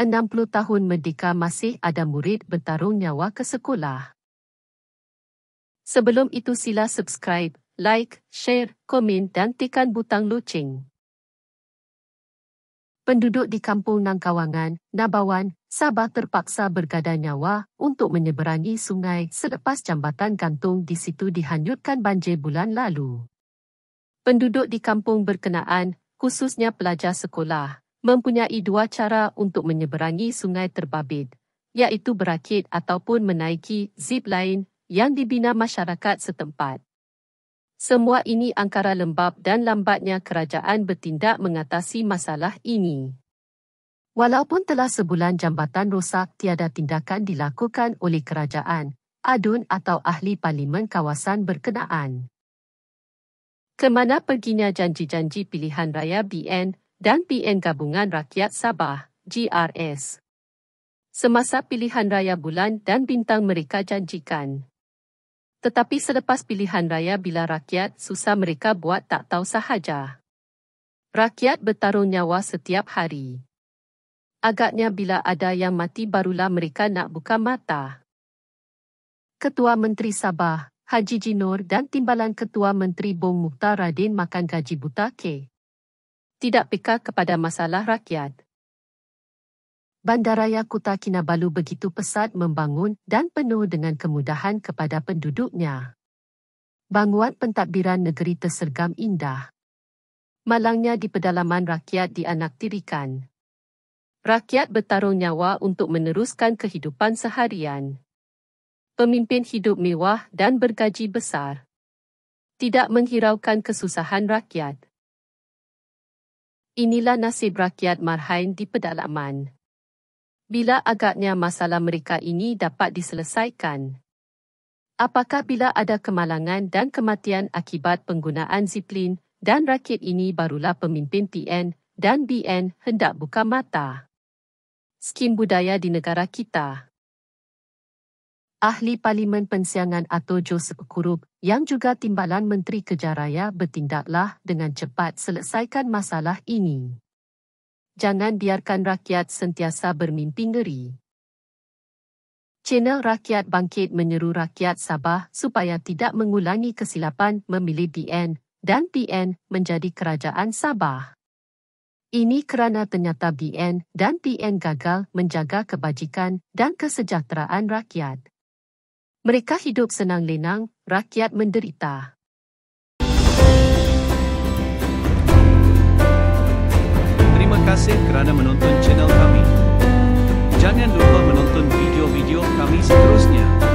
60 tahun merdeka masih ada murid bertarung nyawa ke sekolah. Sebelum itu sila subscribe, like, share, komen dan tekan butang loceng. Penduduk di kampung Nangkawangan, Nabawan, Sabah terpaksa bergada nyawa untuk menyeberangi sungai selepas jambatan gantung di situ dihanyutkan banjir bulan lalu. Penduduk di kampung berkenaan, khususnya pelajar sekolah, mempunyai dua cara untuk menyeberangi sungai terbabit, iaitu berakit ataupun menaiki zip line yang dibina masyarakat setempat. Semua ini angkara lembab dan lambatnya kerajaan bertindak mengatasi masalah ini. Walaupun telah sebulan jambatan rosak tiada tindakan dilakukan oleh kerajaan, adun atau ahli parlimen kawasan berkenaan. Kemana perginya janji-janji pilihan raya BN dan PN Gabungan Rakyat Sabah, GRS. Semasa pilihan raya bulan dan bintang mereka janjikan. Tetapi selepas pilihan raya bila rakyat susah mereka buat tak tahu sahaja. Rakyat bertarung nyawa setiap hari. Agaknya bila ada yang mati barulah mereka nak buka mata. Ketua Menteri Sabah, Haji Jinor dan Timbalan Ketua Menteri Bong Muhtar Radin makan gaji buta ke tidak peka kepada masalah rakyat. Bandaraya Kuta Kinabalu begitu pesat membangun dan penuh dengan kemudahan kepada penduduknya. Bangunan pentadbiran negeri tersergam indah. Malangnya di pedalaman rakyat dianaktirikan. Rakyat bertarung nyawa untuk meneruskan kehidupan seharian. Pemimpin hidup mewah dan bergaji besar. Tidak menghiraukan kesusahan rakyat. Inilah nasib rakyat marhain di pedalaman. Bila agaknya masalah mereka ini dapat diselesaikan? Apakah bila ada kemalangan dan kematian akibat penggunaan ziplin dan rakit ini barulah pemimpin PN dan BN hendak buka mata? Skim budaya di negara kita. Ahli Parlimen Pensiangan atau Joseph Kurub yang juga Timbalan Menteri Kejaraya bertindaklah dengan cepat selesaikan masalah ini. Jangan biarkan rakyat sentiasa bermimpi ngeri. Channel Rakyat Bangkit menyeru rakyat Sabah supaya tidak mengulangi kesilapan memilih BN dan PN menjadi kerajaan Sabah. Ini kerana ternyata BN dan PN gagal menjaga kebajikan dan kesejahteraan rakyat. Mereka hidup senang lenang, rakyat menderita. Terima kasih kerana menonton channel kami. Jangan lupa menonton video-video kami seterusnya.